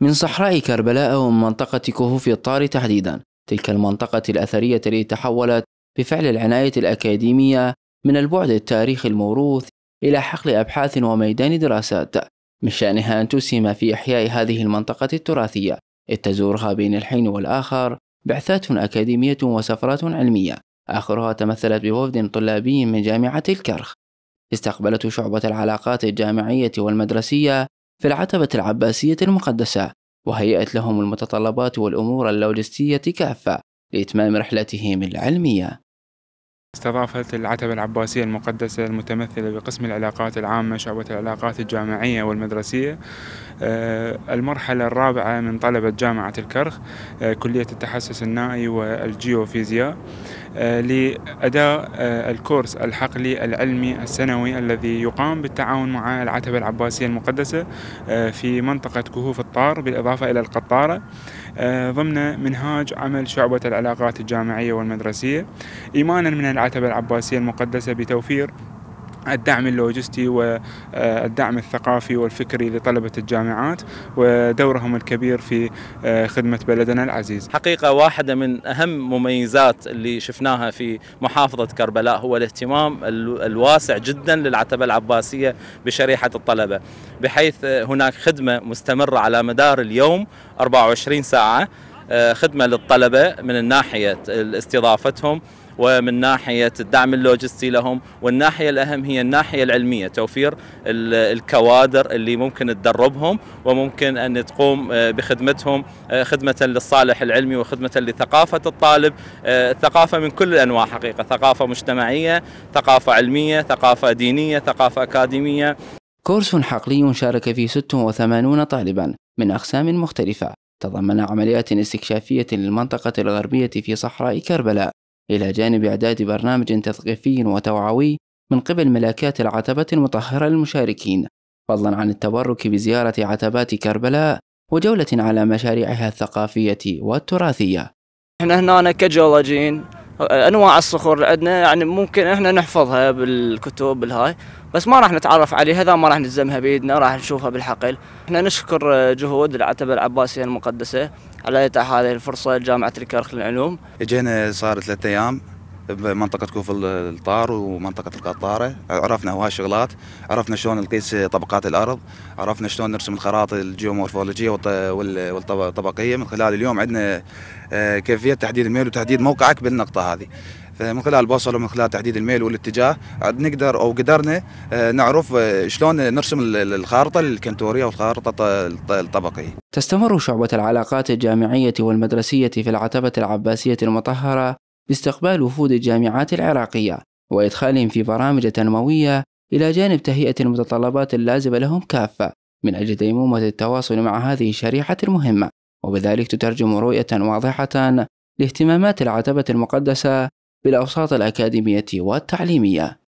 من صحراء كربلاء ومن منطقة كهوف الطار تحديدا تلك المنطقة الأثرية التي تحولت بفعل العناية الأكاديمية من البعد التاريخي الموروث إلى حقل أبحاث وميدان دراسات من شأنها أن تسهم في إحياء هذه المنطقة التراثية إذ تزورها بين الحين والآخر بعثات أكاديمية وسفرات علمية آخرها تمثلت بوفد طلابي من جامعة الكرخ استقبلت شعبة العلاقات الجامعية والمدرسية في العتبة العباسية المقدسة وهيئت لهم المتطلبات والأمور اللوجستية كافة لإتمام رحلتهم العلمية استضافت العتبة العباسية المقدسة المتمثلة بقسم العلاقات العامة شعبة العلاقات الجامعية والمدرسية آه، المرحلة الرابعة من طلبة جامعة الكرخ آه، كلية التحسس النائي والجيوفيزياء لأداء آه، الكورس الحقلي العلمي السنوي الذي يقام بالتعاون مع العتبة العباسية المقدسة آه، في منطقة كهوف الطار بالإضافة إلى القطارة آه، ضمن منهاج عمل شعبة العلاقات الجامعية والمدرسية إيمانا من العتبة العباسية المقدسة بتوفير الدعم اللوجستي والدعم الثقافي والفكري لطلبة الجامعات ودورهم الكبير في آه، خدمة بلدنا العزيز حقيقة واحدة من أهم مميزات اللي شفناها في محافظة كربلاء هو الاهتمام الواسع جدا للعتبة العباسية بشريحة الطلبة بحيث هناك خدمة مستمرة على مدار اليوم 24 ساعة آه، خدمه للطلبه من ناحيه استضافتهم ومن ناحيه الدعم اللوجستي لهم والناحيه الاهم هي الناحيه العلميه توفير الكوادر اللي ممكن تدربهم وممكن ان تقوم آه، بخدمتهم آه، خدمه للصالح العلمي وخدمه لثقافه الطالب ثقافه من كل الانواع حقيقه ثقافه مجتمعيه ثقافه علميه ثقافه دينيه ثقافه اكاديميه كورس حقلي شارك فيه 86 طالبا من أقسام مختلفة تضمن عمليات استكشافية للمنطقة الغربية في صحراء كربلاء إلى جانب إعداد برنامج تثقيفي وتوعوي من قبل ملاكات العتبة المطهرة للمشاركين فضلا عن التبرك بزيارة عتبات كربلاء وجولة على مشاريعها الثقافية والتراثية احنا هنا كجيولوجيين انواع الصخور اللي عندنا يعني ممكن احنا نحفظها بالكتب بالهاي بس ما راح نتعرف عليها اذا ما راح نلزمها بايدنا راح نشوفها بالحقل احنا نشكر جهود العتبه العباسيه المقدسه على اتاح هذه الفرصه لجامعه الكرخ للعلوم اجينا صار ثلاثة ايام بمنطقة كوف الطار ومنطقة القطارة عرفنا الشغلات عرفنا شلون نقيس طبقات الأرض عرفنا شلون نرسم الخرائط الجيومورفولوجية والطبقية من خلال اليوم عندنا آه، كيفية تحديد الميل وتحديد موقعك بالنقطة هذه فمن خلال البوصلة ومن خلال تحديد الميل والاتجاه نقدر أو قدرنا آه، نعرف آه، شلون نرسم الخارطة الكنتورية والخارطة الطبقية تستمر شعبة العلاقات الجامعية والمدرسية في العتبة العباسية المطهرة باستقبال وفود الجامعات العراقية وإدخالهم في برامج تنموية إلى جانب تهيئة المتطلبات اللازمة لهم كافة من أجل ديمومة التواصل مع هذه الشريحة المهمة وبذلك تترجم رؤية واضحة لاهتمامات العتبة المقدسة بالأوساط الأكاديمية والتعليمية